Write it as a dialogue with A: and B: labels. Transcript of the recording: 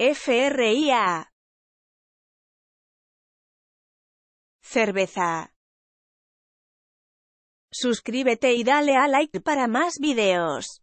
A: FRIA. Cerveza. Suscríbete y dale a like para más videos.